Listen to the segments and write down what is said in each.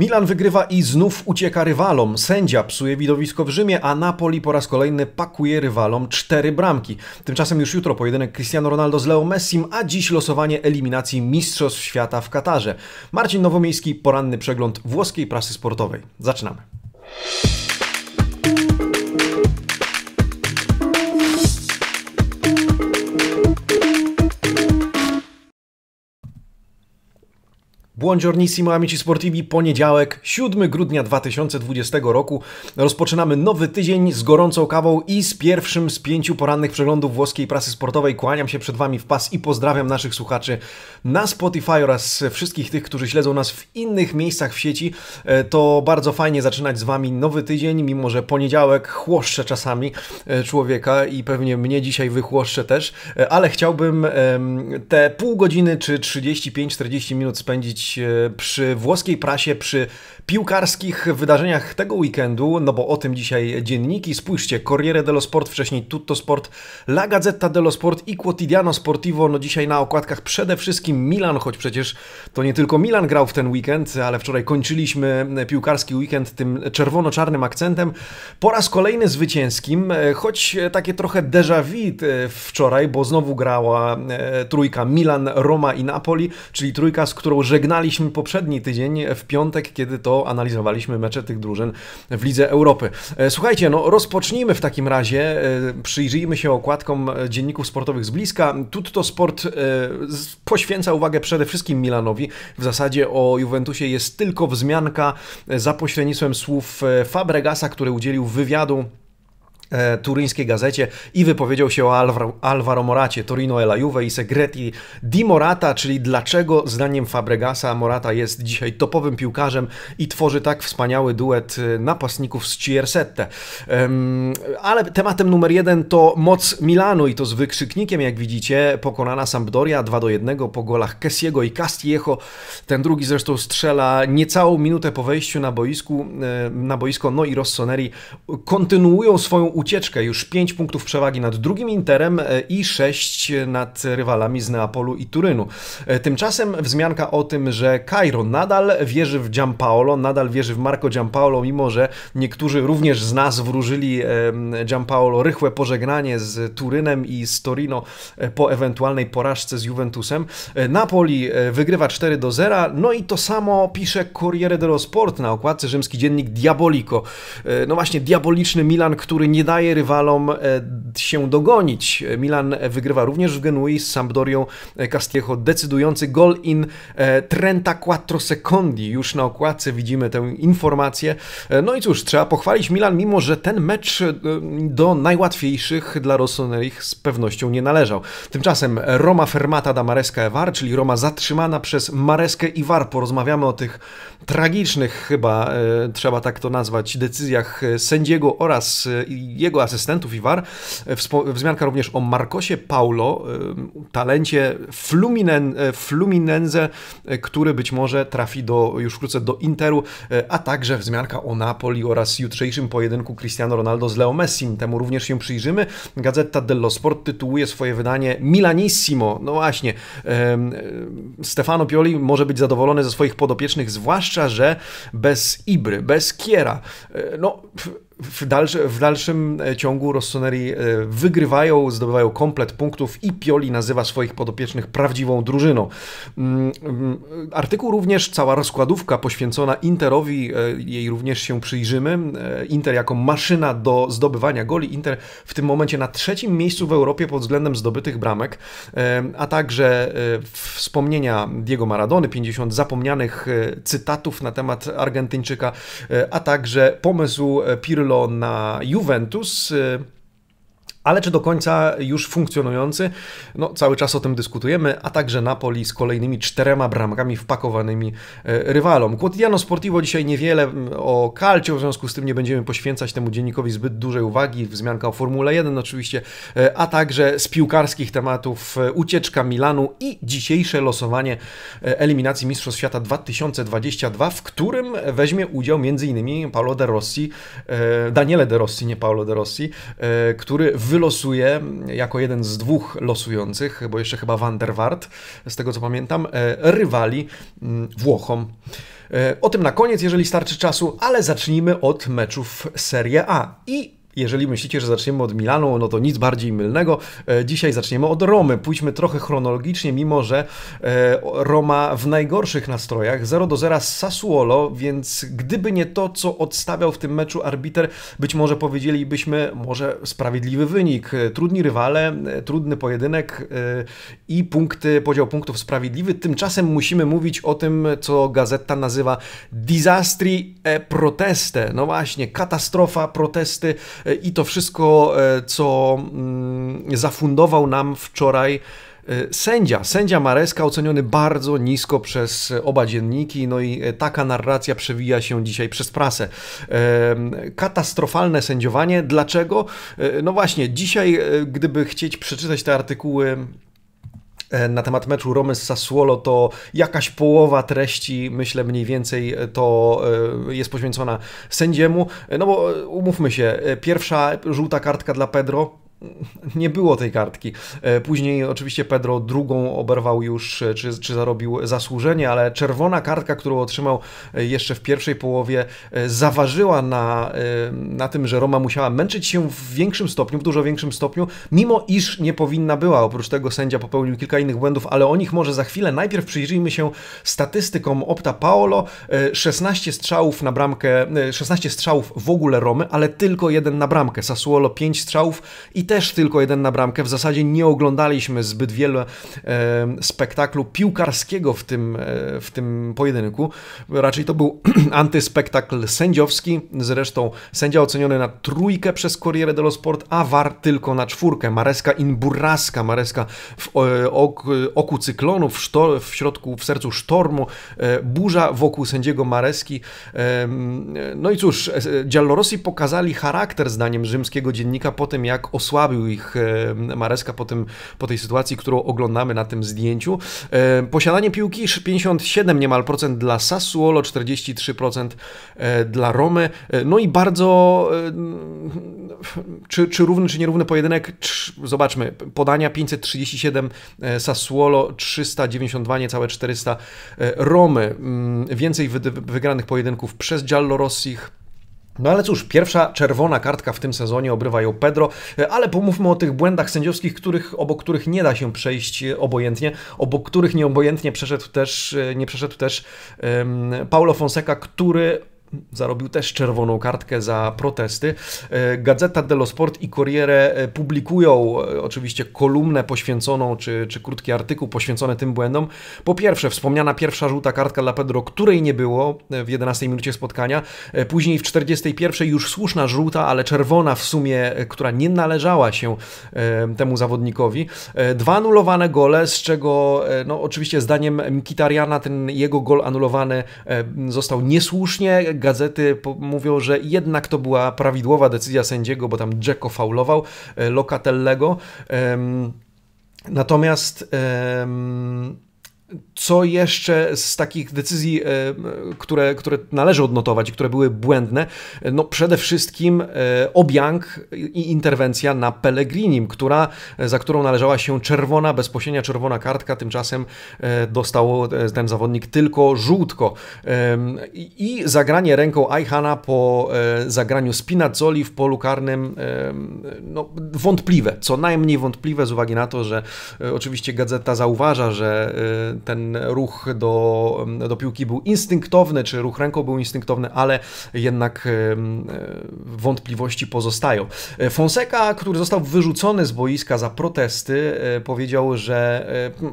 Milan wygrywa i znów ucieka rywalom. Sędzia psuje widowisko w Rzymie, a Napoli po raz kolejny pakuje rywalom cztery bramki. Tymczasem już jutro pojedynek Cristiano Ronaldo z Leo Messim, a dziś losowanie eliminacji Mistrzostw Świata w Katarze. Marcin Nowomiejski, poranny przegląd włoskiej prasy sportowej. Zaczynamy. Buongiornissimo amici sportivi, poniedziałek, 7 grudnia 2020 roku. Rozpoczynamy nowy tydzień z gorącą kawą i z pierwszym z pięciu porannych przeglądów włoskiej prasy sportowej. Kłaniam się przed Wami w pas i pozdrawiam naszych słuchaczy na Spotify oraz wszystkich tych, którzy śledzą nas w innych miejscach w sieci. E, to bardzo fajnie zaczynać z Wami nowy tydzień, mimo że poniedziałek chłoszcze czasami e, człowieka i pewnie mnie dzisiaj wychłoszcze też, e, ale chciałbym te pół godziny czy 35-40 minut spędzić E, przy włoskiej prasie, przy piłkarskich wydarzeniach tego weekendu, no bo o tym dzisiaj dzienniki. Spójrzcie, Corriere dello Sport, wcześniej Tutto Sport, La Gazzetta dello Sport i Quotidiano Sportivo, no dzisiaj na okładkach przede wszystkim Milan, choć przecież to nie tylko Milan grał w ten weekend, ale wczoraj kończyliśmy piłkarski weekend tym czerwono-czarnym akcentem. Po raz kolejny zwycięskim, choć takie trochę déjà vu e, wczoraj, bo znowu grała e, trójka Milan, Roma i Napoli, czyli trójka, z którą żegnaliśmy poprzedni tydzień w piątek, kiedy to analizowaliśmy mecze tych drużyn w Lidze Europy. E, słuchajcie, no rozpocznijmy w takim razie, e, przyjrzyjmy się okładkom e, dzienników sportowych z bliska. Tutto Sport poświęca uwagę przede wszystkim Milanowi. W zasadzie o Juventusie jest tylko wzmianka za pośrednictwem słów Fabregasa, który udzielił wywiadu E, turyńskiej gazecie i wypowiedział się o Alvaro, Alvaro Moracie, Torino Ela Juve i Segreti di Morata, czyli dlaczego zdaniem Fabregasa Morata jest dzisiaj topowym piłkarzem i tworzy tak wspaniały duet e, napastników z Ciersette. Ale tematem numer jeden to moc Milanu i to z wykrzyknikiem, jak widzicie, pokonana Sampdoria 2 do 1 po golach Kessiego i Castillejo. Ten drugi zresztą strzela niecałą minutę po wejściu na, boisku, e, na boisko, no i Rossoneri kontynuują swoją ucieczkę, już 5 punktów przewagi nad drugim Interem e, i 6 nad rywalami z Neapolu i Turynu. E, tymczasem wzmianka o tym, że Cairo nadal wierzy w Giampaolo, nadal wierzy w Marco Giampaolo, mimo że niektórzy również z nas wróżyli e, Giampaolo rychłe pożegnanie z Turynem i z Torino po ewentualnej porażce z Juventusem. Napoli wygrywa 4 do 0, no i to samo pisze Corriere dello Sport na okładce rzymski dziennik Diabolico. No właśnie, diaboliczny Milan, który nie daje rywalom e, się dogonić. Milan wygrywa również w Genui z Sampdorią Castillejo. Decydujący gol in 34 e, secondi. Już na okładce widzimy tę informację. E, no i cóż, trzeba pochwalić Milan, mimo że ten mecz do najłatwiejszych dla Rossoneriich z pewnością nie należał. Tymczasem Roma fermata da Maresca var czyli Roma zatrzymana przez Mareskę i War. Porozmawiamy o tych tragicznych chyba, trzeba tak to nazwać, decyzjach sędziego oraz jego asystentów i e, Wzmianka również o Marcosie Paulo, e, talencie Fluminen, e, Fluminense, który być może trafi do, już wkrótce do Interu, a także wzmianka o Napoli oraz jutrzejszym pojedynku Cristiano Ronaldo z Leo Messi. Temu również się przyjrzymy. Gazeta dello Sport tytułuje swoje wydanie Milanissimo. No właśnie, Stefano Pioli może być zadowolony ze swoich podopiecznych, zwłaszcza, że bez Ibry, bez Kiera. No, w, dalszy, w dalszym e, ciągu Rossoneri e, wygrywają, zdobywają komplet punktów i Pioli nazywa swoich podopiecznych prawdziwą drużyną. Mm, mm, artykuł również, cała rozkładówka poświęcona Interowi, e, jej również się przyjrzymy. Inter jako maszyna do zdobywania goli. Inter w tym momencie na trzecim miejscu w Europie pod względem zdobytych bramek, a także wspomnienia Diego Maradony, 50 zapomnianych cytatów na temat Argentyńczyka, a także pomysł Pirlo Napolo na Juventus. Y, ale czy do końca już funkcjonujący? No, cały czas o tym dyskutujemy, a także Napoli z kolejnymi czterema bramkami wpakowanymi e, rywalom. Quotidiano Sportivo dzisiaj niewiele o Calcio, w związku z tym nie będziemy poświęcać temu dziennikowi zbyt dużej uwagi. Wzmianka o Formule 1 oczywiście, e, a także z piłkarskich tematów e, ucieczka Milanu i dzisiejsze losowanie eliminacji Mistrzostw Świata 2022, w którym weźmie udział m.in. Paolo De Rossi, Daniele De Rossi, nie Paolo De Rossi, który w wylosuje jako jeden z dwóch losujących, bo jeszcze chyba Van der z tego co pamiętam, e, rywali mm, Włochom. E, o tym na koniec, jeżeli starczy czasu, ale zacznijmy od meczów Serie A. I jeżeli myślicie, że zaczniemy od Milanu, no to nic bardziej mylnego. E, dzisiaj zaczniemy od Romy. Pójdźmy trochę chronologicznie, mimo że e, Roma w najgorszych nastrojach 0 do 0 z Sassuolo, więc gdyby nie to, co odstawiał w tym meczu arbiter, być może powiedzielibyśmy może sprawiedliwy wynik. E, trudni rywale, trudny pojedynek i punkty, podział punktów sprawiedliwy. Tymczasem musimy mówić o tym, co gazeta nazywa disastri e proteste. No właśnie, katastrofa, protesty i to wszystko, e, co mm, zafundował nam wczoraj e, sędzia. Sędzia Mareska oceniony bardzo nisko przez oba dzienniki, no i e, taka narracja przewija się dzisiaj przez prasę. Katastrofalne sędziowanie. Dlaczego? No właśnie, dzisiaj, gdyby chcieć przeczytać te artykuły E, na temat meczu Romy z Sassuolo, to jakaś połowa treści, myślę mniej więcej, to e, jest poświęcona sędziemu. E, no bo umówmy się, pierwsza żółta kartka dla Pedro, nie było tej kartki. E, później oczywiście Pedro drugą oberwał już, e, czy, czy zarobił zasłużenie, ale czerwona kartka, którą otrzymał e, jeszcze w pierwszej połowie, zaważyła na, na tym, że Roma musiała męczyć się w większym stopniu, w dużo większym stopniu, mimo iż nie powinna była. Oprócz tego sędzia popełnił kilka innych błędów, ale o nich może za chwilę. Najpierw przyjrzyjmy się statystykom Opta Paolo. 16 strzałów na bramkę, 16 strzałów w ogóle Romy, ale tylko jeden na bramkę. Sassuolo 5 strzałów i też tylko jeden na bramkę. W zasadzie nie oglądaliśmy zbyt wiele e, spektaklu piłkarskiego w tym, e, w tym pojedynku. Raczej to był antyspektakl sędziowski. Zresztą sędzia oceniony na trójkę przez Corriere dello Sport, a VAR tylko na czwórkę. Mareska in burraska, Mareska w e, oku cyklonu, w, sztor, w środku, w sercu sztormu, burza wokół sędziego Mareski. No i cóż, Giallorossi pokazali charakter zdaniem rzymskiego dziennika po tym, jak osłabili osłabił ich e, Mareska po, tym, po tej sytuacji, którą oglądamy na tym zdjęciu. E, posiadanie piłki 57 niemal procent dla Sassuolo, 43% e, dla Romy. No i bardzo czy, czy równy, czy nierówny pojedynek, zobaczmy, podania 537 Sassuolo, 392, niecałe 400 Romy. Mm, więcej wygranych pojedynków przez Rossich. No ale cóż, pierwsza czerwona kartka w tym sezonie obrywa ją Pedro, e, ale pomówmy o tych błędach sędziowskich, których, obok których nie da się przejść e, obojętnie, obok których nieobojętnie przeszedł też, e, nie przeszedł też um, Paulo Fonseca, który zarobił też czerwoną kartkę za protesty. E, Gazeta dello Sport i Corriere e, publikują e, oczywiście kolumnę poświęconą, czy, czy krótki artykuł poświęcony tym błędom. Po pierwsze, wspomniana pierwsza żółta kartka dla Pedro, której nie było w 11 minucie spotkania. Później w 41 już słuszna żółta, ale czerwona w sumie, która nie należała się temu zawodnikowi. Dwa anulowane gole, z czego no, oczywiście zdaniem Mkitariana ten jego gol anulowany został niesłusznie gazety mówią, że jednak to była prawidłowa decyzja sędziego, bo tam Jacko faulował e, Locatellego. Natomiast... Um, co jeszcze z takich decyzji, e, które, które należy odnotować i które były błędne? No przede wszystkim e, Obiang i interwencja na Pellegrinim, która, e, za którą należała się czerwona, bezpośrednia czerwona kartka, tymczasem dostał ten zawodnik tylko żółtko. I zagranie ręką Aichana po zagraniu Spinazzoli w polu karnym, no wątpliwe, co najmniej wątpliwe z uwagi na to, że oczywiście gazeta zauważa, że ten ruch do, do piłki był instynktowny, czy ruch ręką był instynktowny, ale jednak e, wątpliwości pozostają. E, Fonseca, który został wyrzucony z boiska za protesty, e, powiedział, że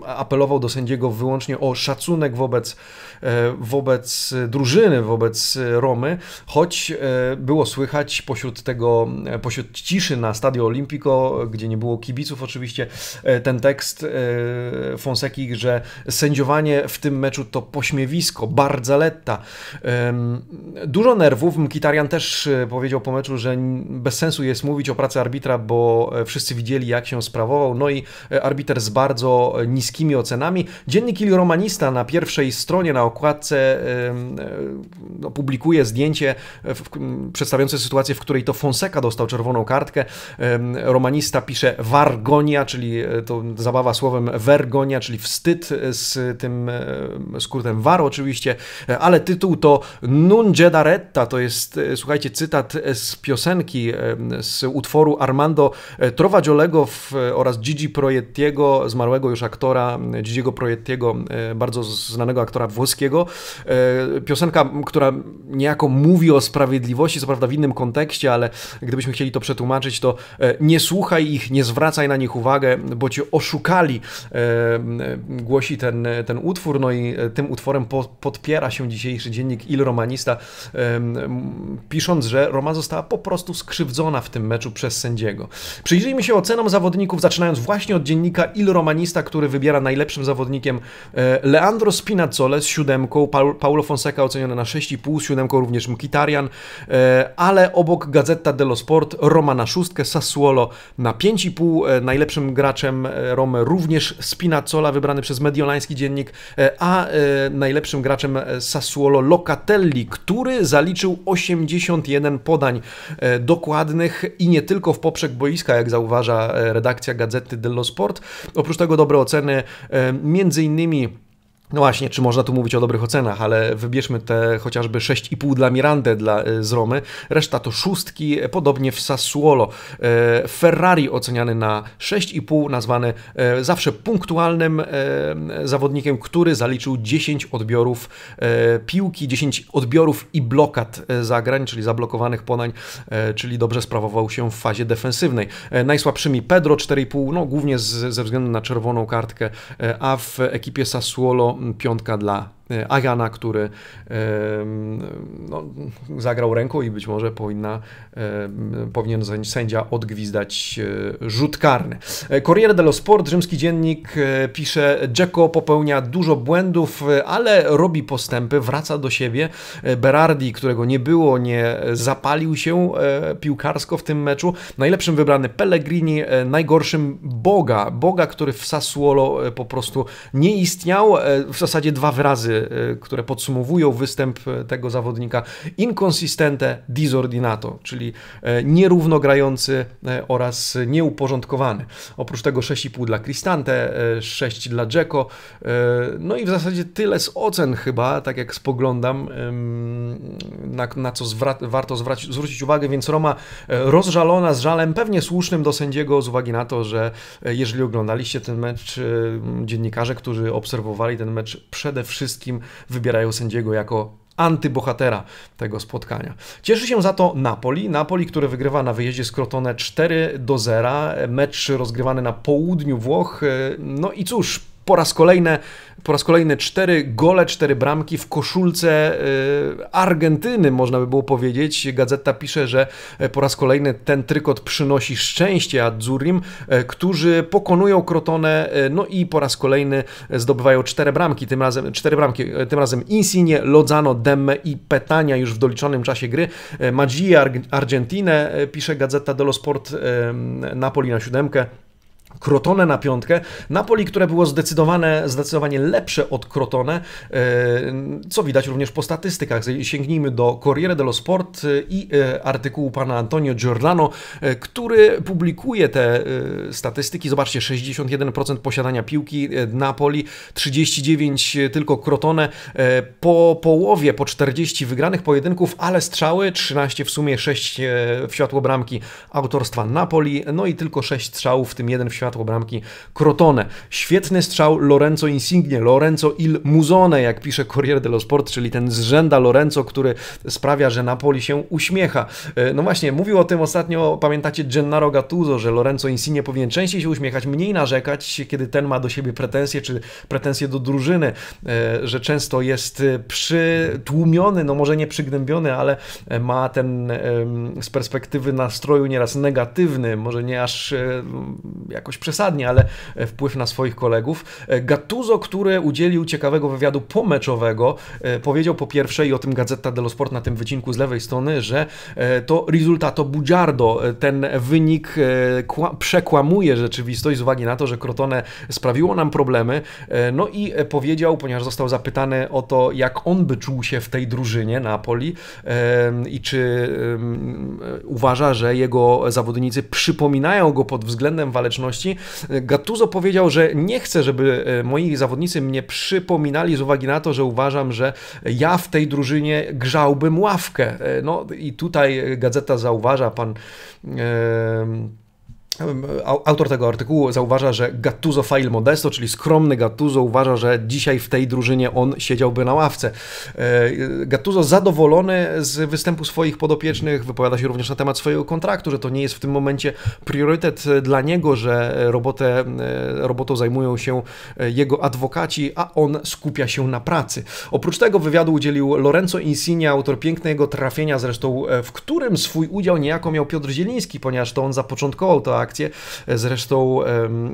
apelował do sędziego wyłącznie o szacunek wobec, wobec drużyny, wobec Romy, choć było słychać pośród tego, pośród ciszy na Stadio Olimpico, gdzie nie było kibiców oczywiście, ten tekst Fonseki, że sędziowanie w tym meczu to pośmiewisko, Barzaletta. Dużo nerwów. Mkitarian też e, powiedział po meczu, że bez sensu jest mówić o pracy arbitra, bo e, wszyscy widzieli jak się sprawował. No i e, arbiter z bardzo niskimi ocenami. Dziennik Ilio Romanista na pierwszej stronie, na okładce no, publikuje zdjęcie przedstawiające sytuację, w której to Fonseca dostał czerwoną kartkę. Romanista pisze Vargonia, czyli to zabawa słowem Vergonia, czyli wstyd z z tym skrótem Kurtem War oczywiście, e, ale tytuł to Nun Jedaretta, to jest, e, słuchajcie, cytat z piosenki, e, z utworu Armando Trovagiolego oraz Gigi Proiettiego, zmarłego już aktora, Gigiego Proiettiego, bardzo znanego aktora włoskiego. Piosenka, która niejako mówi o sprawiedliwości, co prawda w innym kontekście, ale gdybyśmy chcieli to przetłumaczyć, to nie słuchaj ich, nie zwracaj na nich uwagę, bo cię oszukali, głosi ten ten, ten utwór, no i e, tym utworem po, podpiera się dzisiejszy dziennik Il Romanista, pisząc, że Roma została po prostu skrzywdzona w tym meczu przez sędziego. Przyjrzyjmy się ocenom zawodników, zaczynając właśnie od dziennika Il Romanista, który wybiera najlepszym zawodnikiem e, Leandro Spinazzole z siódemką, Paulo Fonseca oceniony na 6,5, z siódemką również Mkitarian, e, ale obok Gazeta dello Sport Roma na szóstkę, Sassuolo na 5,5, najlepszym graczem Rome również Spinazzola wybrany przez Mediolan hiszpański dziennik, e, a e, najlepszym graczem e, Sassuolo Locatelli, który zaliczył 81 podań dokładnych i nie tylko w poprzek boiska, jak zauważa redakcja Gazety dello Sport. Oprócz tego dobre oceny między innymi no właśnie, czy można tu mówić o dobrych ocenach, ale wybierzmy te chociażby 6,5 dla Mirandę dla, e, z Romy, reszta to szóstki, e, podobnie w Sassuolo. E, Ferrari oceniany na 6,5, nazwany zawsze punktualnym zawodnikiem, który zaliczył 10 odbiorów piłki, 10 odbiorów i blokad zagrań, czyli zablokowanych ponań, czyli dobrze sprawował się w fazie defensywnej. Najsłabszymi Pedro 4,5, no głównie z, ze względu na czerwoną kartkę, a w ekipie Sassuolo piątka dla E, Ajana, który e, no, zagrał ręką i być może powinna, e, powinien sędzia odgwizdać rzut karny. Corriere dello Sport, rzymski dziennik, pisze: Dzeko popełnia dużo błędów, ale robi postępy, wraca do siebie. Berardi, którego nie było, nie zapalił się piłkarsko w tym meczu. Najlepszym wybrany Pellegrini, najgorszym Boga. Boga, który w Sassuolo po prostu nie istniał. W zasadzie dwa wyrazy Y, które podsumowują występ y, tego zawodnika, inconsistente disordinato, czyli y, nierówno grający oraz nieuporządkowany. Oprócz tego 6,5 dla Cristante, 6 dla Dzeko. no i w zasadzie tyle z ocen chyba, tak jak spoglądam, na, na co warto zwrócić uwagę, więc Roma rozżalona z żalem, pewnie słusznym do sędziego z uwagi na to, że jeżeli oglądaliście ten mecz, dziennikarze, którzy obserwowali ten mecz przede wszystkim wszystkim wybierają sędziego jako antybohatera tego spotkania. Cieszy się za to Napoli. Napoli, które wygrywa na wyjeździe z Crotone 4 do 0. Mecz rozgrywany na południu Włoch. E, no i cóż, po raz kolejny, po raz kolejny cztery gole, cztery bramki w koszulce e, Argentyny, można by było powiedzieć. Gazeta pisze, że e, po raz kolejny ten trykot przynosi szczęście Adzurim, e, którzy pokonują Krotone. no i po raz kolejny zdobywają cztery bramki, tym razem cztery bramki, tym razem Insigne, Lodzano, Demme i Petania już w doliczonym czasie gry. Magia Argentine, pisze Gazeta dello Sport Napoli na siódemkę. Crotone na piątkę. Napoli, które było zdecydowane, zdecydowanie lepsze od Crotone, e, co widać również po statystykach. Sięgnijmy do Corriere dello Sport e, i e, artykułu pana Antonio Giordano, który publikuje te statystyki. Zobaczcie, 61% posiadania piłki Napoli, 39% tylko Crotone. Po połowie, po 40 wygranych pojedynków, ale strzały, 13 w sumie, 6 w światło bramki autorstwa Napoli, no i tylko 6 strzałów, w tym jeden w światło światło bramki Crotone. Świetny strzał Lorenzo Insigne, Lorenzo il Muzone, jak pisze Corriere dello Sport, czyli ten zrzęda Lorenzo, który sprawia, że Napoli się uśmiecha. E, no właśnie, mówił o tym ostatnio, pamiętacie Gennaro Gattuso, że Lorenzo Insigne powinien częściej się uśmiechać, mniej narzekać, kiedy ten ma do siebie pretensje, czy pretensje do drużyny, e, że często jest e, przytłumiony, no może nie przygnębiony, ale ma ten z perspektywy nastroju nieraz negatywny, może nie aż jak jakoś przesadnie, ale e, wpływ na swoich kolegów. E, Gattuso, który udzielił ciekawego wywiadu pomeczowego, e, powiedział po pierwsze i o tym Gazeta dello Sport na tym wycinku z lewej strony, że to rezultato bugiardo, ten wynik przekłamuje rzeczywistość z uwagi na to, że Crotone sprawiło nam problemy. No i powiedział, ponieważ został zapytany o to, jak on by czuł się w tej drużynie Napoli i czy uważa, że jego zawodnicy przypominają go pod względem waleczności przyjemności. Gattuso powiedział, że nie chce, żeby e, moi zawodnicy mnie przypominali z uwagi na to, że uważam, że ja w tej drużynie grzałbym ławkę. E, no i tutaj gazeta zauważa, pan... Yy Autor tego artykułu zauważa, że Gattuso fail modesto, czyli skromny Gattuso uważa, że dzisiaj w tej drużynie on siedziałby na ławce. E, Gattuso zadowolony z występu swoich podopiecznych, wypowiada się również na temat swojego kontraktu, że to nie jest w tym momencie priorytet e, dla niego, że e, robotę, robotą zajmują się jego adwokaci, a on skupia się na pracy. Oprócz tego wywiadu udzielił Lorenzo Insigne, autor pięknego trafienia zresztą, w którym swój udział niejako miał Piotr Zieliński, ponieważ to on zapoczątkował to atrakcje. Zresztą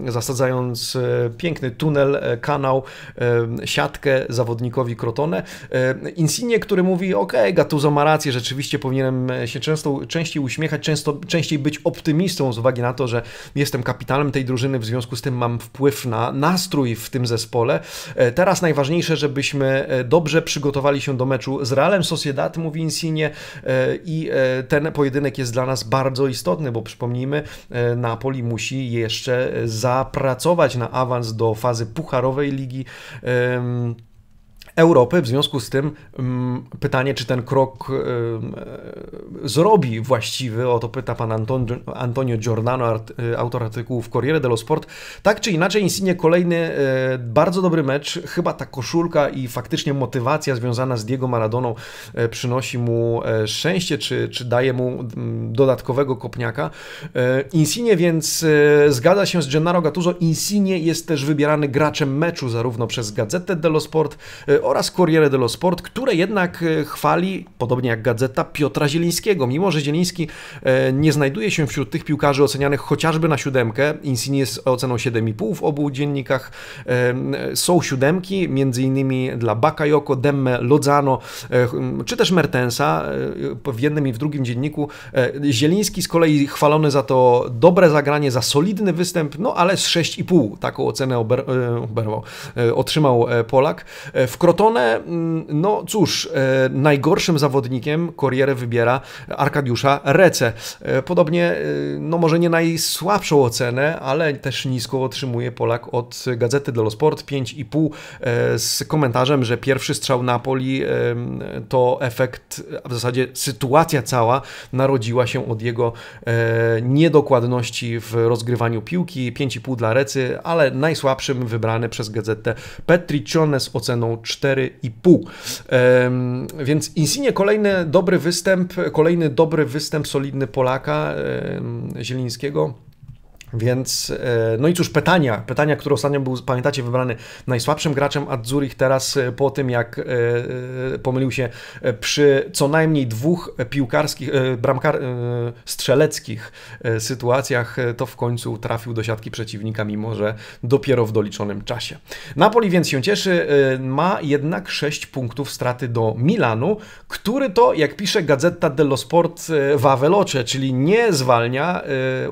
zasadzając e, piękny tunel, e, kanał, siatkę zawodnikowi Krotone. E, Insigne, który mówi, ok, Gattuso ma rację, rzeczywiście powinienem się często, częściej uśmiechać, często, częściej być optymistą z uwagi na to, że jestem kapitanem tej drużyny, w związku z tym mam wpływ na nastrój w tym zespole. Teraz najważniejsze, żebyśmy dobrze przygotowali się do meczu z Realem Sociedad, mówi Insigne i ten pojedynek jest dla nas bardzo istotny, bo przypomnijmy, Napoli musi jeszcze zapracować na awans do fazy pucharowej ligi. Europy. W związku z tym mm, pytanie, czy ten krok y, y, zrobi właściwy, o to pyta pan Antonio, Giordano, y, autor artykułu w Corriere dello Sport. Tak czy inaczej, Insigne kolejny bardzo dobry mecz. Chyba ta koszulka i faktycznie motywacja związana z Diego Maradoną przynosi mu szczęście, czy, czy daje mu mm, dodatkowego kopniaka. Insigne więc zgadza się z Gennaro Gattuso. Insigne jest też wybierany graczem meczu zarówno przez Gazetę dello Sport, oraz Corriere dello Sport, które jednak e, chwali, podobnie jak Gazeta, Piotra Zielińskiego, mimo że Zieliński e, nie znajduje się wśród tych piłkarzy ocenianych chociażby na siódemkę, Insigne z oceną 7,5 w obu dziennikach, są siódemki, między innymi dla Bakayoko, Demme, Lodzano, e, czy też Mertensa w jednym i w drugim dzienniku. Zieliński z kolei chwalony za to dobre zagranie, za solidny występ, no ale z 6,5 taką ocenę ober, otrzymał Polak. W Crotone, mm, no cóż, e, najgorszym zawodnikiem Corriere wybiera Arkadiusza Rece. E, podobnie, e, no może nie najsłabszą ocenę, ale też nisko otrzymuje Polak od Gazety dello Sport 5,5 z komentarzem, że pierwszy strzał Napoli to efekt, a w zasadzie sytuacja cała narodziła się od jego niedokładności w rozgrywaniu piłki, 5,5 dla Recy, ale najsłabszym wybrany przez Gazetę Petriccione z oceną 4. 4,5. Więc Insigne kolejny dobry występ, kolejny dobry występ solidny Polaka Zielińskiego. Więc, e, no i cóż, pytania, pytania, które ostatnio był, pamiętacie, wybrany najsłabszym graczem Zurich teraz e, po tym, jak e, pomylił się przy co najmniej dwóch piłkarskich, bramkar, strzeleckich sytuacjach, to w końcu trafił do siatki przeciwnika, mimo że dopiero w doliczonym czasie. Napoli więc się cieszy, ma jednak 6 punktów straty do Milanu, który to, jak pisze Gazeta dello Sport, w veloce, czyli nie zwalnia,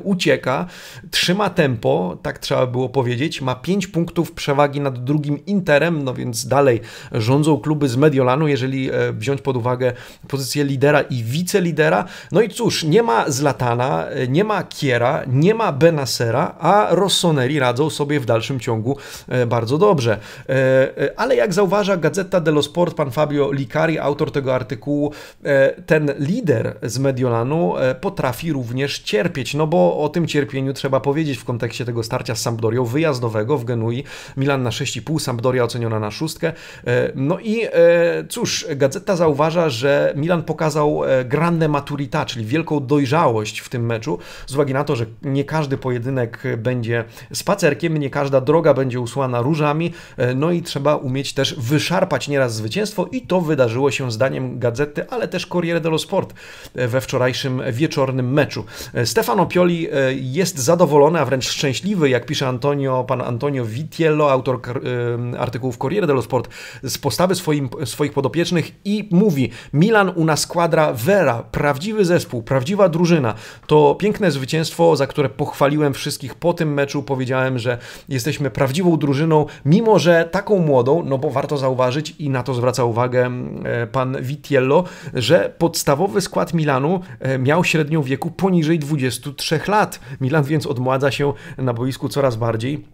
ucieka, trzyma tempo, tak trzeba było powiedzieć, ma 5 punktów przewagi nad drugim Interem, no więc dalej rządzą kluby z Mediolanu, jeżeli e, wziąć pod uwagę pozycję lidera i wicelidera. No i cóż, nie ma Zlatana, e, nie ma Kiera, nie ma Benasera, a Rossoneri radzą sobie w dalszym ciągu e, bardzo dobrze. Ale jak zauważa Gazeta dello Sport, pan Fabio Licari, autor tego artykułu, ten lider z Mediolanu potrafi również cierpieć, no bo o tym cierpieniu trzeba powiedzieć w kontekście tego starcia z Sampdorią wyjazdowego w Genui. Milan na 6,5, Sampdoria oceniona na 6. E, no i e, cóż, gazeta zauważa, że Milan pokazał e, grande maturita, czyli wielką dojrzałość w tym meczu, z uwagi na to, że nie każdy pojedynek będzie spacerkiem, nie każda droga będzie usłana różami, no i trzeba umieć też wyszarpać nieraz zwycięstwo i to wydarzyło się zdaniem gazety, ale też Corriere dello Sport we wczorajszym wieczornym meczu. Stefano Pioli jest zadowolony zadowolony, a wręcz szczęśliwy, jak pisze Antonio, pan Antonio Vitiello, autor e, artykułów Corriere dello Sport, z postawy swoim, swoich podopiecznych i mówi: Milan u nas squadra vera, prawdziwy zespół, prawdziwa drużyna. To piękne zwycięstwo, za które pochwaliłem wszystkich po tym meczu. Powiedziałem, że jesteśmy prawdziwą drużyną, mimo że taką młodą, no bo warto zauważyć i na to zwraca uwagę e, pan Vitiello, że podstawowy skład Milanu e, miał średnią wieku poniżej 23 lat. Milan więc odmładza się na boisku coraz bardziej.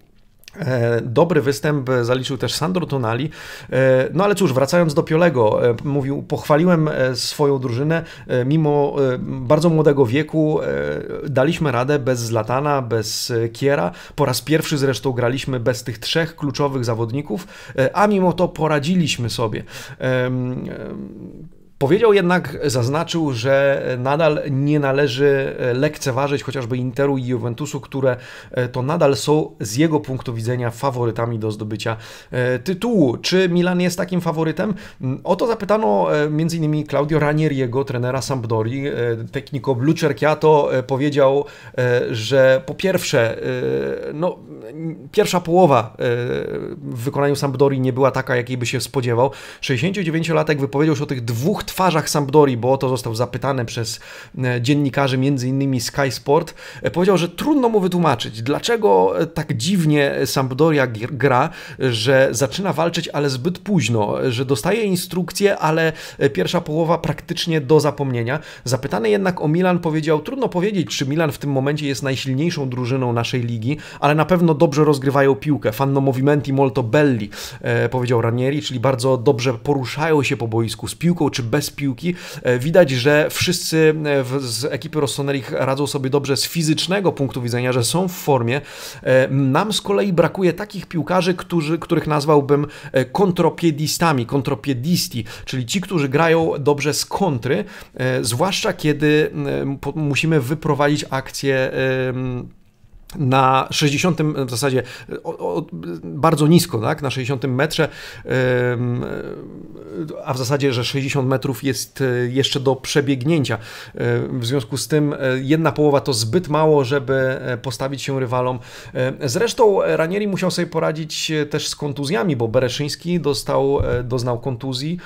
E, dobry występ e, zaliczył też Sandro Tonali. E, no ale cóż, wracając do Piolego, mówił, pochwaliłem swoją drużynę. Mimo bardzo młodego wieku daliśmy radę bez Zlatana, bez Kiera. Po raz pierwszy zresztą graliśmy bez tych trzech kluczowych zawodników, a mimo to poradziliśmy sobie Powiedział jednak, zaznaczył, że nadal nie należy e, lekceważyć chociażby Interu i Juventusu, które e, to nadal są z jego punktu widzenia faworytami do zdobycia e, tytułu. Czy Milan jest takim faworytem? Mm, o to zapytano m.in. Claudio Ranieriego, trenera Sampdori. Techniko Blue Cerchiato powiedział, że po pierwsze, no, pierwsza połowa w wykonaniu Sampdori nie była taka, jakiej by się spodziewał. 69-latek wypowiedział się o tych dwóch twarzach Sampdori, bo to został zapytany przez e, dziennikarzy m.in. Sky Sport, e, powiedział, że trudno mu wytłumaczyć, dlaczego e, tak dziwnie Sampdoria gra, że zaczyna walczyć, ale zbyt późno, że dostaje instrukcje, ale pierwsza połowa praktycznie do zapomnienia. Zapytany jednak o Milan powiedział, trudno powiedzieć, czy Milan w tym momencie jest najsilniejszą drużyną naszej ligi, ale na pewno dobrze rozgrywają piłkę. Fanno movimenti molto belli, powiedział Ranieri, czyli bardzo dobrze poruszają się po boisku z piłką, czy bez bez piłki. E, widać, że wszyscy e, z ekipy Rossoneri radzą sobie dobrze z fizycznego punktu widzenia, że są w formie. E, nam z kolei brakuje takich piłkarzy, którzy, których nazwałbym kontropiedistami, kontropiedisti, czyli ci, którzy grają dobrze z kontry, zwłaszcza kiedy musimy wyprowadzić akcję na 60 w zasadzie o, o, bardzo nisko, tak? na 60 metrze, a w zasadzie, że 60 metrów jest e, jeszcze do przebiegnięcia. E, w związku z tym e, jedna połowa to zbyt mało, żeby postawić się rywalom. Zresztą Ranieri musiał sobie poradzić też z kontuzjami, bo Bereszyński dostał, doznał kontuzji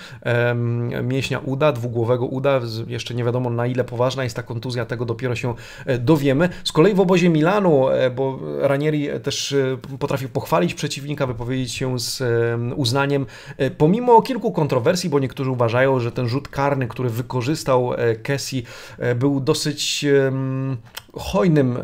mięśnia uda, dwugłowego uda, jeszcze nie wiadomo na ile poważna jest ta kontuzja, tego dopiero się dowiemy. Z kolei w obozie Milanu E, bo Ranieri też e, potrafił pochwalić przeciwnika, wypowiedzieć się z e, uznaniem, pomimo kilku kontrowersji, bo niektórzy uważają, że ten rzut karny, który wykorzystał Kessi, był dosyć hojnym,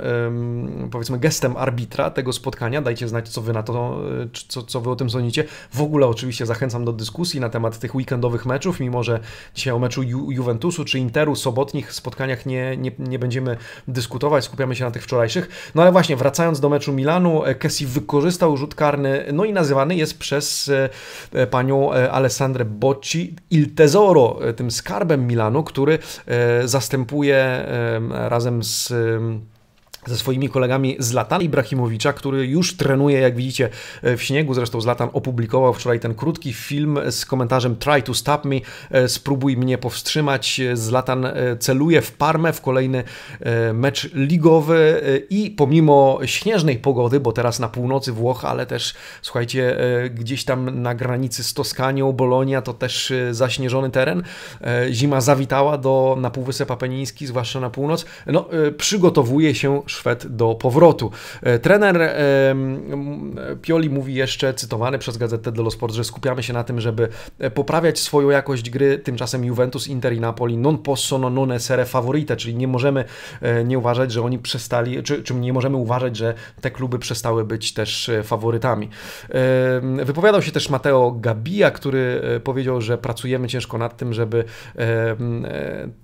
powiedzmy, gestem arbitra tego spotkania. Dajcie znać, co wy na to, e, co, co wy o tym sądzicie. W ogóle oczywiście zachęcam do dyskusji na temat tych weekendowych meczów, mimo że dzisiaj o meczu Ju Juventusu czy Interu sobotnich spotkaniach nie, nie, nie będziemy dyskutować, skupiamy się na tych wczorajszych. No ale właśnie, wracając do meczu Milanu, e, Kessi wykorzystał rzut karny, no i nazywany jest przez e, panią Alessandrę Bocci Il Tesoro, tym skarbem Milanu, który zastępuje razem z um, ze swoimi kolegami Zlatan Ibrahimowicza, który już trenuje, jak widzicie, e, w śniegu. Zresztą Zlatan opublikował wczoraj ten krótki film z komentarzem Try to stop me, e, spróbuj mnie powstrzymać. E, Zlatan celuje w Parmę w kolejny mecz ligowy i pomimo śnieżnej pogody, bo teraz na północy Włoch, ale też słuchajcie, gdzieś tam na granicy z Toskanią, Bolonia to też zaśnieżony teren. Zima zawitała do na Półwysep Apeniński, zwłaszcza na północ. No, przygotowuje się Szwed do powrotu. E, trener Pioli mówi jeszcze, cytowany przez gazetę dello Sport, że skupiamy się na tym, żeby e, poprawiać swoją jakość gry, tymczasem Juventus, Inter i Napoli non possono non essere favorite, czyli nie możemy e, nie uważać, że oni przestali, czy, czy nie możemy uważać, że te kluby przestały być też faworytami. Wypowiadał się też Mateo Gabia, który powiedział, że pracujemy ciężko nad tym, żeby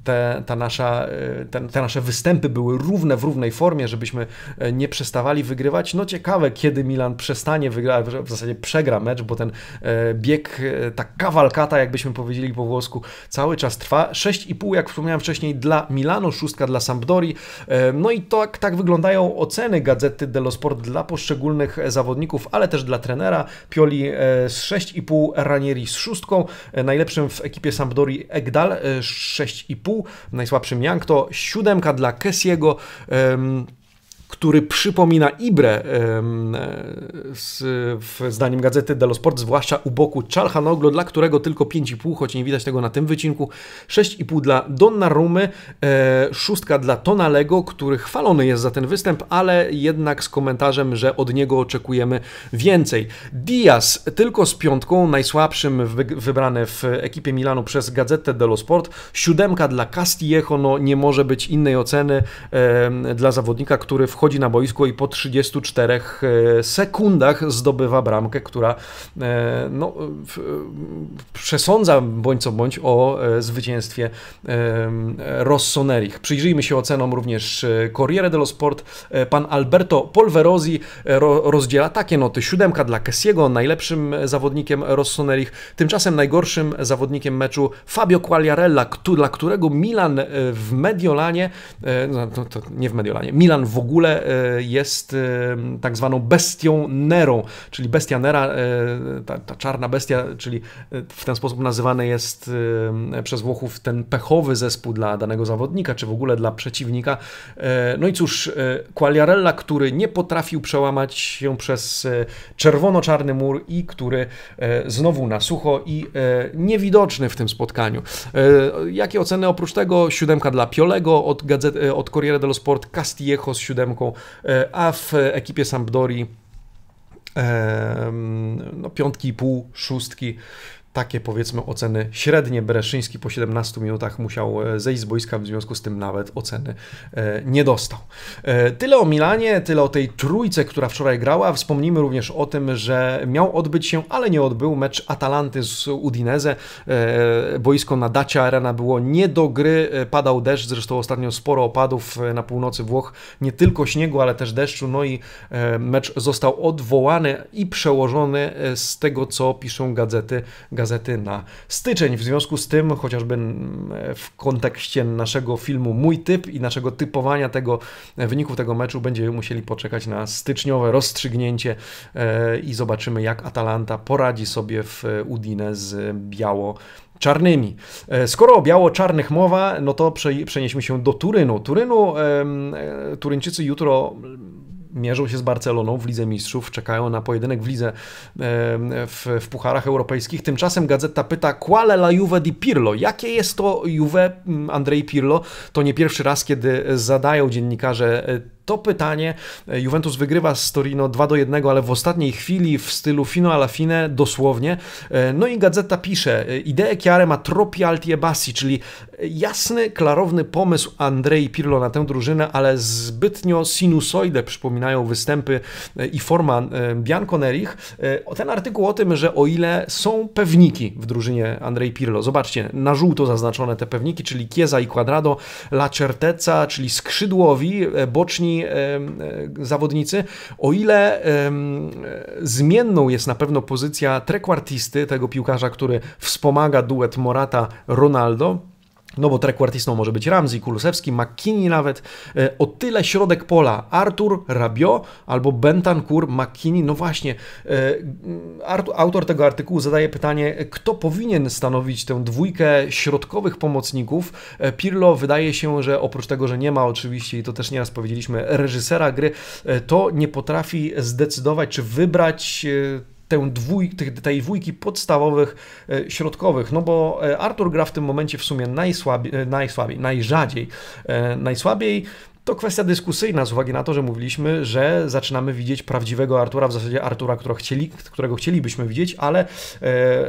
te, ta nasza, te, te nasze występy były równe w równej formie, formie, żebyśmy e, nie przestawali wygrywać. No ciekawe, kiedy Milan przestanie wygrać, w zasadzie przegra mecz, bo ten e, bieg, e, ta kawalkata, jakbyśmy powiedzieli po włosku, cały czas trwa. 6,5, jak wspomniałem wcześniej, dla Milano, 6 dla Sampdori. No i tak, tak wyglądają oceny Gazety dello Sport dla poszczególnych zawodników, ale też dla trenera. Pioli z 6,5, Ranieri z 6. Najlepszym w ekipie Sampdori Egdal 6,5, najsłabszym Jankto 7 dla Kessiego który przypomina Ibrę e, z, zdaniem gazety Dello Sport, zwłaszcza u boku Czalhanoglu, dla którego tylko 5,5, choć nie widać tego na tym wycinku, 6,5 dla Donnarummy, e, szóstka dla Tonalego, który chwalony jest za ten występ, ale jednak z komentarzem, że od niego oczekujemy więcej. Diaz tylko z piątką, najsłabszym wybrany w ekipie Milanu przez gazetę Dello Sport, siódemka dla Castillejo, no nie może być innej oceny dla zawodnika, który wchodzi wchodzi na boisko i po 34 e, sekundach zdobywa bramkę, która e, no, przesądza bądź co bądź o e, zwycięstwie Rossonerich. Przyjrzyjmy się ocenom również Corriere dello Sport. Pan Alberto Polverosi rozdziela takie noty. Siódemka dla Kessiego, najlepszym zawodnikiem Rossonerich, tymczasem najgorszym zawodnikiem meczu Fabio Quagliarella, dla którego Milan w Mediolanie, no, to, to nie w Mediolanie, Milan w ogóle ogóle e, jest e, tak zwaną bestią Nerą, czyli bestia Nera, e, ta, ta czarna bestia, czyli w ten sposób nazywany jest przez Włochów ten pechowy zespół dla danego zawodnika, czy w ogóle dla przeciwnika. No i cóż, Quagliarella, który nie potrafił przełamać się przez czerwono-czarny mur i który znowu na sucho i niewidoczny w tym spotkaniu. Jakie oceny oprócz tego? Siódemka dla Piolego od, gazet, od Corriere dello Sport, Castillejo z siódemką bramką, e, a w ekipie Sampdori no, piątki i pół, szóstki takie powiedzmy oceny średnie. Bereszyński po 17 minutach musiał e, zejść z boiska, w związku z tym nawet oceny e, nie dostał. E, tyle o Milanie, tyle o tej trójce, która wczoraj grała. Wspomnijmy również o tym, że miał odbyć się, ale nie odbył mecz Atalanty z Udinese. Boisko na Dacia Arena było nie do gry, padał deszcz, zresztą ostatnio sporo opadów na północy Włoch, nie tylko śniegu, ale też deszczu, no i mecz został odwołany i przełożony z tego, co piszą gazety gazety na styczeń. W związku z tym, chociażby mm, w kontekście naszego filmu Mój Typ i naszego typowania tego e, wyniku tego meczu, będziemy musieli poczekać na styczniowe rozstrzygnięcie e, i zobaczymy, jak Atalanta poradzi sobie w e, Udine z biało czarnymi. Skoro o biało-czarnych mowa, no to przenieśmy się do Turynu. Turynu, Turyńczycy jutro mierzą się z Barceloną w Lidze Mistrzów, czekają na pojedynek w Lidze w, w Pucharach Europejskich. Tymczasem Gazeta pyta, quale la Juve di Pirlo? Jakie jest to Juve mm, Andrei Pirlo? To nie pierwszy raz, kiedy zadają dziennikarze e, to pytanie. E, Juventus wygrywa z Torino 2 do 1, ale w ostatniej chwili w stylu fino alla fine, dosłownie. E, no i Gazeta pisze, e, Idee Chiare ma troppi alti e bassi, czyli jasny, klarowny pomysł Andrei Pirlo na tę drużynę, ale zbytnio sinusoide przypominają występy i forma Bianconerich. Ten artykuł o tym, że o ile są pewniki w drużynie Andrei Pirlo, zobaczcie, na żółto zaznaczone te pewniki, czyli Chiesa i Quadrado, La Certezza, czyli skrzydłowi, boczni E, zawodnicy. O ile e, zmienną jest na pewno pozycja trekwartisty, tego piłkarza, który wspomaga duet Morata-Ronaldo, no bo trekwartistą może być Ramsey, Kulusewski, McKinney nawet. E, o tyle środek pola Artur Rabio albo Bentancur, McKinney. No właśnie, e, autor tego artykułu zadaje pytanie, kto powinien stanowić tę dwójkę środkowych pomocników. E, Pirlo wydaje się, że oprócz tego, że nie ma oczywiście, i to też nieraz powiedzieliśmy, reżysera gry, to nie potrafi zdecydować, czy wybrać tę dwój, tych, tej dwójki podstawowych e, środkowych, no bo e, Arthur gra w tym momencie w sumie najsłabiej, najsłabiej najrzadziej, e, najsłabiej. To kwestia dyskusyjna z uwagi na to, że mówiliśmy, że zaczynamy widzieć prawdziwego Artura, w zasadzie Artura, którego, chcieli, którego chcielibyśmy widzieć, ale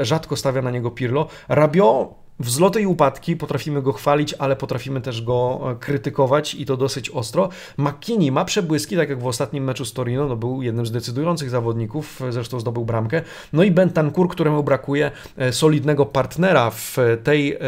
rzadko stawia na niego Pirlo. Rabio Wzloty i upadki potrafimy go chwalić, ale potrafimy też go e, krytykować i to dosyć ostro. McKinney ma przebłyski, tak jak w ostatnim meczu z Torino, no był jednym z decydujących zawodników, e, zresztą zdobył bramkę. No i Bentancur, któremu brakuje e, solidnego partnera w, tej,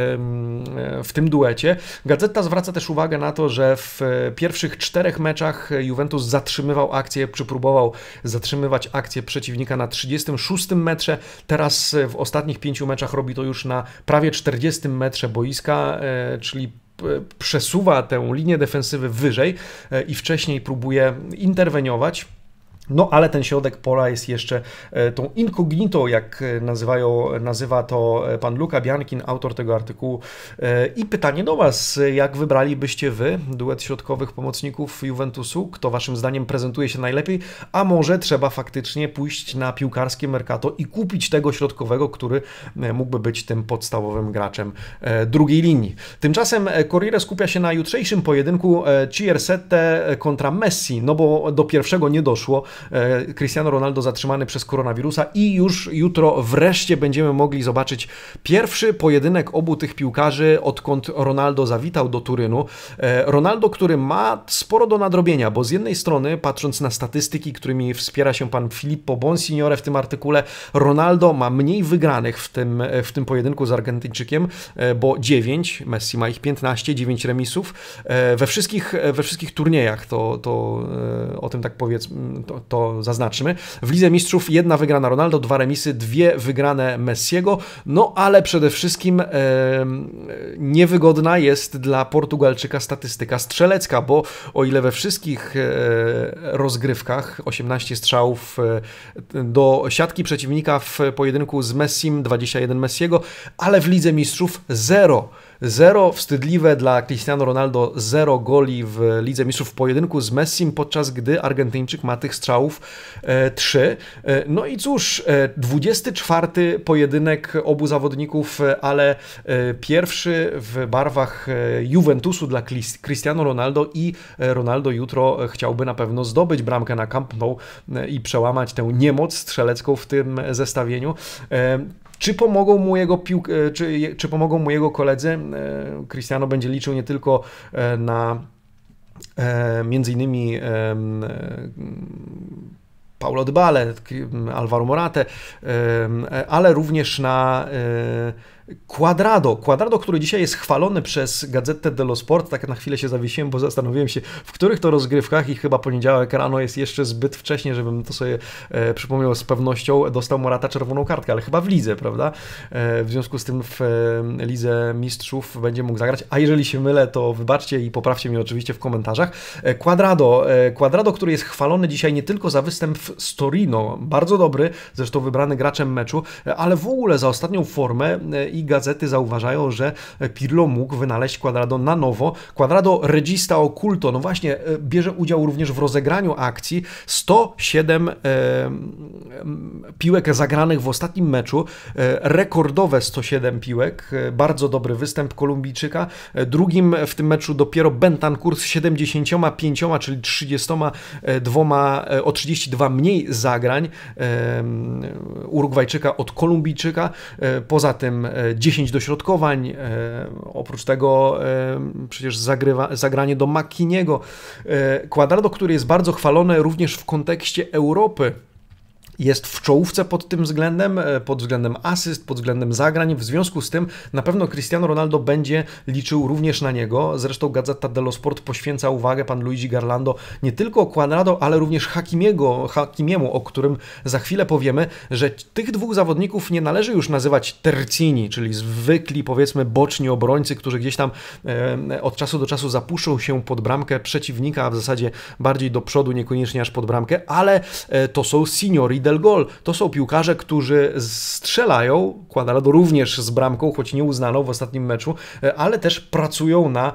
w tym duecie. Gazeta zwraca też uwagę na to, że w pierwszych czterech meczach Juventus zatrzymywał akcję, czy próbował zatrzymywać akcję przeciwnika na 36 metrze. Teraz w ostatnich pięciu meczach robi to już na prawie 40 40 metrze boiska, e, czyli e, przesuwa tę linię defensywy wyżej e, i wcześniej próbuje interweniować no, ale ten środek pola jest jeszcze e, tą incognito, jak e, nazywają, nazywa to e, pan Luka Biankin, autor tego artykułu. I pytanie do Was, jak wybralibyście Wy duet środkowych pomocników Juventusu? Kto Waszym zdaniem prezentuje się najlepiej? A może trzeba faktycznie pójść na piłkarskie mercato i kupić tego środkowego, który mógłby być tym podstawowym graczem drugiej linii. Tymczasem Corriere skupia się na jutrzejszym pojedynku Ciersette kontra Messi, no bo do pierwszego nie doszło. E, Cristiano Ronaldo zatrzymany przez koronawirusa i już jutro wreszcie będziemy mogli zobaczyć pierwszy pojedynek obu tych piłkarzy, odkąd Ronaldo zawitał do Turynu. E, Ronaldo, który ma sporo do nadrobienia, bo z jednej strony, patrząc na statystyki, którymi wspiera się pan Filippo Bonsignore w tym artykule, Ronaldo ma mniej wygranych w tym, e, w tym pojedynku z Argentyńczykiem, bo 9, Messi ma ich 15, 9 remisów. We wszystkich, we wszystkich turniejach, to, to o tym tak powiedzmy, to, to zaznaczmy. W Lidze Mistrzów jedna wygrana Ronaldo, dwa remisy, dwie wygrane Messiego, no ale przede wszystkim e, niewygodna jest dla Portugalczyka statystyka strzelecka, bo o ile we wszystkich e, rozgrywkach 18 strzałów e, do siatki przeciwnika w pojedynku z Messim, 21 Messiego, ale w Lidze Mistrzów 0 Zero wstydliwe dla Cristiano Ronaldo, zero goli w Lidze Mistrzów w pojedynku z Messim, podczas gdy Argentyńczyk ma tych strzałów e, trzy. E, no i cóż, e, 24 pojedynek obu zawodników, e, ale e, pierwszy w barwach e, Juventusu dla Cristiano Ronaldo i Ronaldo jutro chciałby na pewno zdobyć bramkę na Camp Nou i przełamać tę niemoc strzelecką w tym zestawieniu. Czy pomogą mu jego, piłk, e, czy, czy pomogą mu jego koledzy? E, Cristiano będzie liczył nie tylko e, na między innymi Paulo Dybale, Alvaro Morate, ale również na Quadrado, Quadrado, który dzisiaj jest chwalony przez Gazetę dello Sport, tak na chwilę się zawiesiłem, bo zastanowiłem się, w których to rozgrywkach i chyba poniedziałek rano jest jeszcze zbyt wcześnie, żebym to sobie e, przypomniał z pewnością, dostał Morata czerwoną kartkę, ale chyba w lidze, prawda? E, w związku z tym w e, lidze mistrzów będzie mógł zagrać, a jeżeli się mylę, to wybaczcie i poprawcie mnie oczywiście w komentarzach. E, Quadrado, e, Quadrado, który jest chwalony dzisiaj nie tylko za występ w Storino, bardzo dobry, zresztą wybrany graczem meczu, e, ale w ogóle za ostatnią formę i gazety zauważają, że Pirlo mógł wynaleźć Quadrado na nowo. Quadrado regista oculto, no właśnie, e, bierze udział również w rozegraniu akcji. 107 e, piłek zagranych w ostatnim meczu, e, rekordowe 107 piłek, e, bardzo dobry występ Kolumbijczyka. E, drugim w tym meczu dopiero Bentancur z 75, czyli 32, o 32 mniej zagrań Urugwajczyka od Kolumbijczyka. Poza tym 10 dośrodkowań, e, oprócz tego e, przecież zagrywa, zagranie do Makiniego. E, Quadrado, który jest bardzo chwalone również w kontekście Europy, jest w czołówce pod tym względem, e, pod względem asyst, pod względem zagrań. W związku z tym na pewno Cristiano Ronaldo będzie liczył również na niego. Zresztą Gazeta dello Sport poświęca uwagę pan Luigi Garlando nie tylko Quadrado, ale również Hakimiego, Hakimiemu, o którym za chwilę powiemy, że tych dwóch zawodników nie należy już nazywać tercini, czyli zwykli powiedzmy boczni obrońcy, którzy gdzieś tam e, od czasu do czasu zapuszczą się pod bramkę przeciwnika, a w zasadzie bardziej do przodu, niekoniecznie aż pod bramkę, ale e, to są seniori del Gol. To są piłkarze, którzy strzelają, Quadrado również z bramką, choć nie uznano w ostatnim meczu, e, ale też pracują na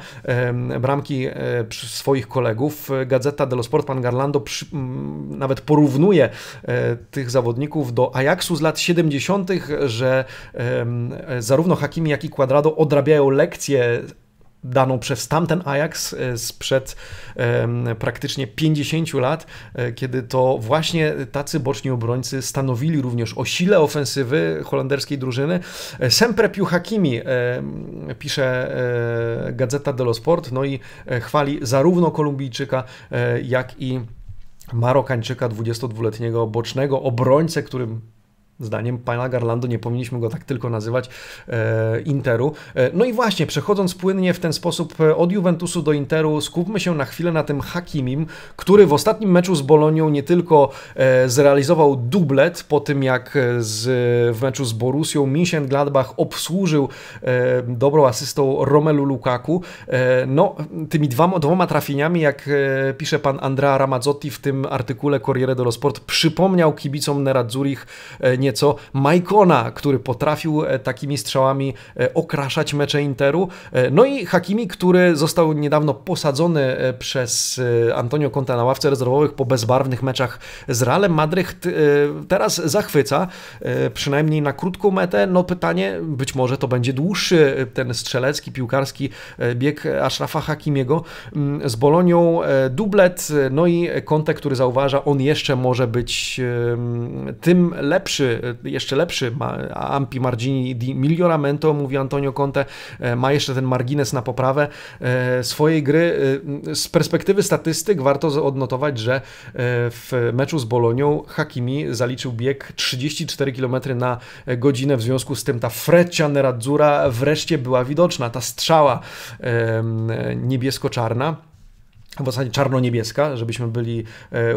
bramki e, swoich kolegów. E, Gazeta dello Sport, pan Garlando przy, nawet porównuje tych zawodników do Ajaxu z lat 70., że zarówno Hakimi, jak i Quadrado odrabiają lekcje daną przez tamten Ajax e, sprzed praktycznie 50 lat, e, kiedy to właśnie tacy boczni obrońcy stanowili również o sile ofensywy holenderskiej drużyny. E, Sempre più Hakimi, pisze Gazeta dello Sport, no i chwali zarówno Kolumbijczyka, jak i Marokańczyka, 22-letniego bocznego obrońcę, którym zdaniem pana Garlandu, nie powinniśmy go tak tylko nazywać, e, Interu. E, no i właśnie, przechodząc płynnie w ten sposób e, od Juventusu do Interu, skupmy się na chwilę na tym Hakimim, który w ostatnim meczu z Bolonią nie tylko e, zrealizował dublet po tym, jak e, z, w meczu z Borusią Gladbach obsłużył e, dobrą asystą Romelu Lukaku, no tymi dwoma, dwoma trafieniami, jak pisze pan Andrea Ramazzotti w tym artykule Corriere dello Sport, przypomniał kibicom Nerazzurich nie nieco Majkona, który potrafił e, takimi strzałami e, okraszać mecze Interu. E, no i Hakimi, który został niedawno posadzony przez Antonio Conte na ławce rezerwowych po bezbarwnych meczach z Realem Madryt teraz zachwyca, przynajmniej na krótką metę. No pytanie, być może to będzie dłuższy ten strzelecki, piłkarski bieg Ashrafa Hakimiego mm, z Bolonią dublet, no i Conte, który zauważa, on jeszcze może być tym lepszy E, jeszcze lepszy ma, ampi margini di miglioramento, mówi Antonio Conte, e, ma jeszcze ten margines na poprawę e, swojej gry. Z perspektywy statystyk warto odnotować, że w meczu z Bolonią Hakimi zaliczył bieg 34 km na godzinę, w związku z tym ta Freccia Nerazzura wreszcie była widoczna, ta strzała niebiesko-czarna w zasadzie czarno-niebieska, żebyśmy byli, e, e,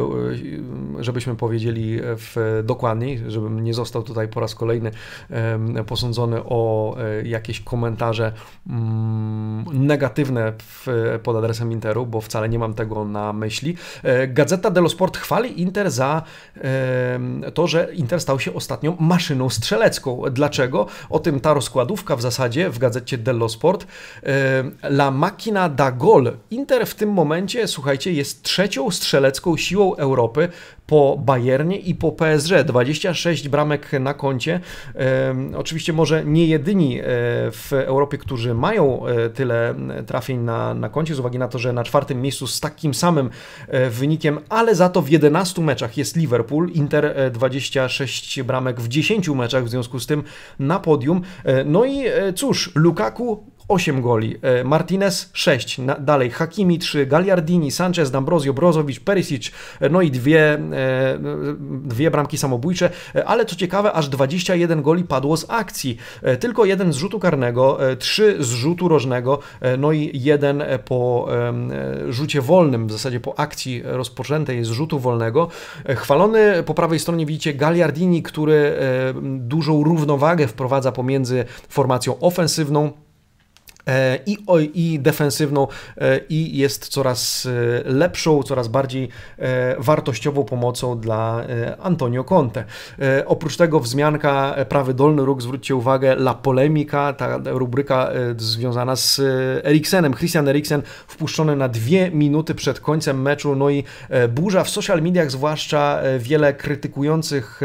żebyśmy powiedzieli e, w, dokładniej, żebym nie został tutaj po raz kolejny posądzony o jakieś komentarze mm, negatywne pod adresem Interu, bo wcale nie mam tego na myśli. Gazeta dello Sport chwali Inter za to, że Inter stał się ostatnią maszyną strzelecką. Dlaczego? O tym ta rozkładówka w zasadzie w gazecie dello Sport. La Machina da Gol. Inter w tym momencie momencie, słuchajcie, jest trzecią strzelecką siłą Europy po Bayernie i po PSG. 26 bramek na koncie. E, oczywiście może nie jedyni e, w Europie, którzy mają e, tyle e, trafień na, na koncie, z uwagi na to, że na czwartym miejscu z takim samym wynikiem, ale za to w 11 meczach jest Liverpool, Inter 26 bramek w 10 meczach, w związku z tym na podium. No i cóż, Lukaku 8 goli, e, Martinez 6, dalej Hakimi 3, Gagliardini, Sanchez, D'Ambrosio, Brozowicz, Perisic, e, no i dwie, e, dwie bramki samobójcze, ale co ciekawe aż 21 goli padło z akcji, tylko jeden z rzutu karnego, trzy z rzutu rożnego, no i jeden po rzucie wolnym, w zasadzie po akcji rozpoczętej z rzutu wolnego. Chwalony po prawej stronie widzicie Gagliardini, który dużą równowagę wprowadza pomiędzy formacją ofensywną E, i, i defensywną e, i jest coraz e, lepszą, coraz bardziej wartościową pomocą dla Antonio Conte. Oprócz tego wzmianka prawy dolny róg, zwróćcie uwagę, La Polemica, ta rubryka związana z Eriksenem. Christian Eriksen wpuszczony na dwie minuty przed końcem meczu, no i burza w social mediach, zwłaszcza wiele krytykujących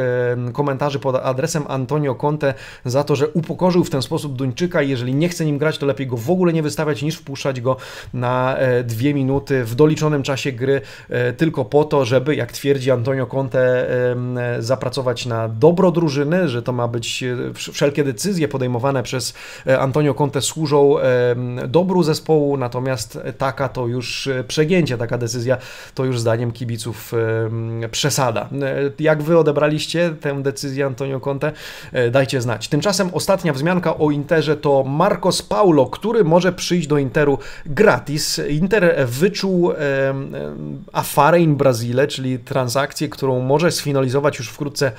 komentarzy pod adresem Antonio Conte za to, że upokorzył w ten sposób Duńczyka jeżeli nie chce nim grać, to lepiej go w ogóle nie wystawiać, niż wpuszczać go na e, dwie minuty w doliczonym czasie gry, e, tylko po to, żeby, jak twierdzi Antonio Conte, e, zapracować na dobro drużyny, że to ma być wszelkie decyzje podejmowane przez Antonio Conte służą dobru zespołu, natomiast taka to już przegięcie, taka decyzja to już zdaniem kibiców przesada. Jak wy odebraliście tę decyzję Antonio Conte? Dajcie znać. Tymczasem ostatnia wzmianka o Interze to Marcos Paulo, który może przyjść do Interu gratis. Inter wyczuł e, afarę in Brazile, czyli transakcję, którą może sfinalizować już wkrótce e,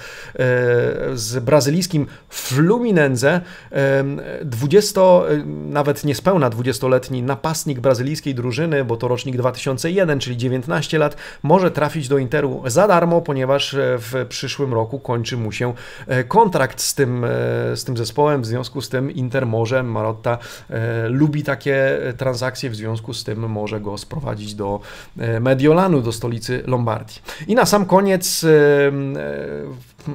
z brazylijskim Fluminense. E, 20, nawet niespełna 20-letni napastnik brazylijskiej drużyny, bo to rocznik 2001, czyli 19 lat, może trafić do Interu za darmo, ponieważ e, w przyszłym roku kończy mu się e, kontrakt z tym, e, z tym zespołem. W związku z tym Inter może Marotta E, lubi takie e, transakcje, w związku z tym może go sprowadzić do e, Mediolanu, do stolicy Lombardii. I na sam koniec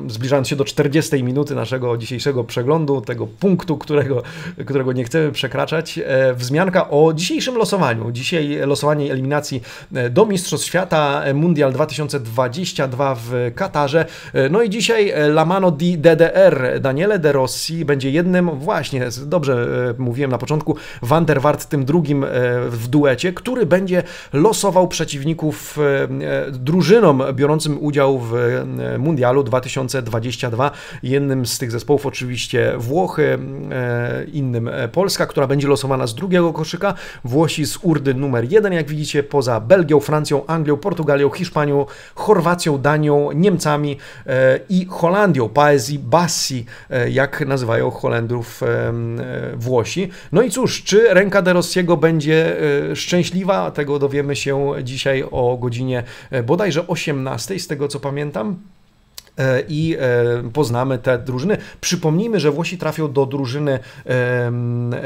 zbliżając się do 40 minuty naszego dzisiejszego przeglądu, tego punktu, którego, którego nie chcemy przekraczać, e, wzmianka o dzisiejszym losowaniu. Dzisiaj losowanie eliminacji e, do Mistrzostw Świata e, Mundial 2022 w Katarze. No i dzisiaj Lamano di DDR Daniele De Rossi będzie jednym, właśnie dobrze mówiłem na początku, Van der Waart tym drugim w duecie, który będzie losował przeciwników drużynom biorącym udział w Mundialu 2022 2022. Jednym z tych zespołów oczywiście Włochy, e, innym e, Polska, która będzie losowana z drugiego koszyka. Włosi z urdy numer 1, jak widzicie, poza Belgią, Francją, Anglią, Portugalią, Hiszpanią, Chorwacją, Danią, Niemcami e, i Holandią. Paesi Bassi, jak nazywają Holendrów Włosi. No i cóż, czy ręka De Rossiego będzie szczęśliwa? Tego dowiemy się dzisiaj o godzinie bodajże 18, z tego co pamiętam. E, i e, poznamy te drużyny. Przypomnijmy, że Włosi trafią do drużyny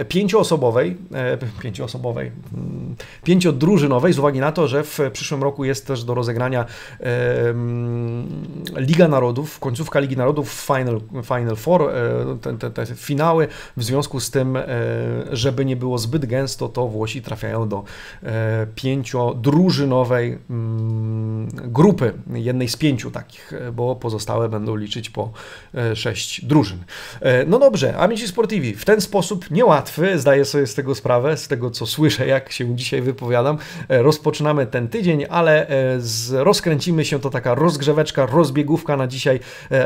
pięcioosobowej, e, pięcioosobowej, mm, pięciodrużynowej, z uwagi na to, że w przyszłym roku jest też do rozegrania Liga Narodów, końcówka Ligi Narodów, Final, Final Four, te, te, te finały. W związku z tym, żeby nie było zbyt gęsto, to Włosi trafiają do pięciodrużynowej mm, grupy, jednej z pięciu takich, bo pozostałe pozostałe będą liczyć po 6 e, drużyn. E, no dobrze, Amici Sportivi, w ten sposób niełatwy, zdaję sobie z tego sprawę, z tego co słyszę, jak się dzisiaj wypowiadam, e, rozpoczynamy ten tydzień, ale z, rozkręcimy się, to taka rozgrzeweczka, rozbiegówka na dzisiaj,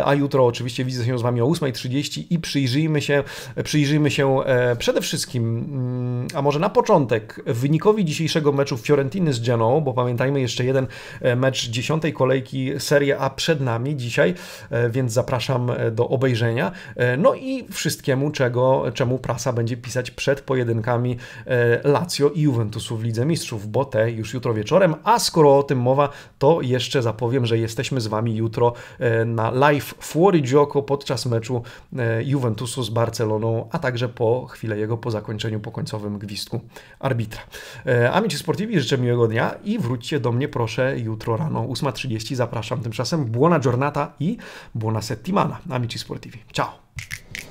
a jutro oczywiście widzę się z Wami o 8.30 i przyjrzyjmy się, przyjrzyjmy się przede wszystkim, mm, a może na początek, wynikowi dzisiejszego meczu Fiorentiny z Genoa, bo pamiętajmy jeszcze jeden mecz dziesiątej kolejki Serie A przed nami dzisiaj, dzisiaj, e, więc zapraszam e, do obejrzenia. E, no i wszystkiemu, czego, czemu prasa będzie pisać przed pojedynkami Lazio i Juventusu w Lidze Mistrzów, bo te już jutro wieczorem. A skoro o tym mowa, to jeszcze zapowiem, że jesteśmy z Wami jutro na live Fuori Gioco podczas meczu Juventusu z Barceloną, a także po chwilę jego po zakończeniu, po końcowym gwizdku arbitra. Amici Sportivi, życzę miłego dnia i wróćcie do mnie proszę jutro rano 8.30. Zapraszam tymczasem. Buona giornata i buona settimana amici sportivi. Ciao!